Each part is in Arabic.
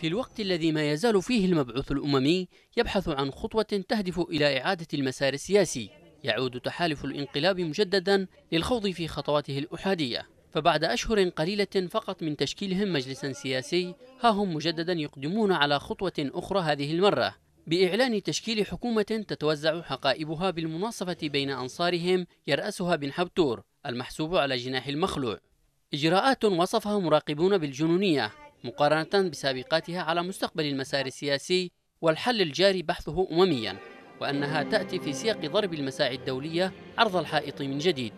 في الوقت الذي ما يزال فيه المبعوث الأممي يبحث عن خطوة تهدف إلى إعادة المسار السياسي يعود تحالف الانقلاب مجددا للخوض في خطواته الأحادية فبعد أشهر قليلة فقط من تشكيلهم مجلسا سياسي ها هم مجددا يقدمون على خطوة أخرى هذه المرة بإعلان تشكيل حكومة تتوزع حقائبها بالمناصفة بين أنصارهم يرأسها بن حبتور المحسوب على جناح المخلوع إجراءات وصفها مراقبون بالجنونية مقارنة بسابقاتها على مستقبل المسار السياسي والحل الجاري بحثه أمميا وأنها تأتي في سياق ضرب المساعي الدولية عرض الحائط من جديد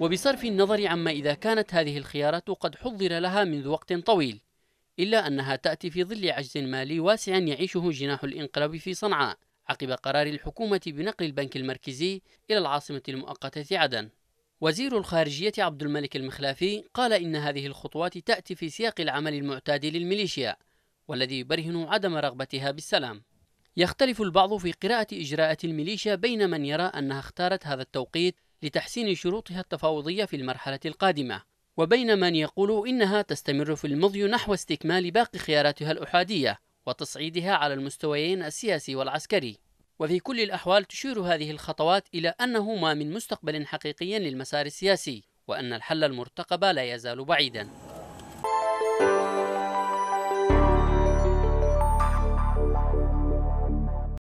وبصرف النظر عما إذا كانت هذه الخيارات قد حضر لها منذ وقت طويل إلا أنها تأتي في ظل عجز مالي واسع يعيشه جناح الإنقلاب في صنعاء عقب قرار الحكومة بنقل البنك المركزي إلى العاصمة المؤقتة عدن وزير الخارجية عبد الملك المخلافي قال إن هذه الخطوات تأتي في سياق العمل المعتاد للميليشيا والذي يبرهن عدم رغبتها بالسلام يختلف البعض في قراءة إجراءات الميليشيا بين من يرى أنها اختارت هذا التوقيت لتحسين شروطها التفاوضية في المرحلة القادمة وبين من يقول إنها تستمر في المضي نحو استكمال باقي خياراتها الأحادية وتصعيدها على المستويين السياسي والعسكري وفي كل الأحوال تشير هذه الخطوات إلى أنه ما من مستقبل حقيقي للمسار السياسي وأن الحل المرتقب لا يزال بعيداً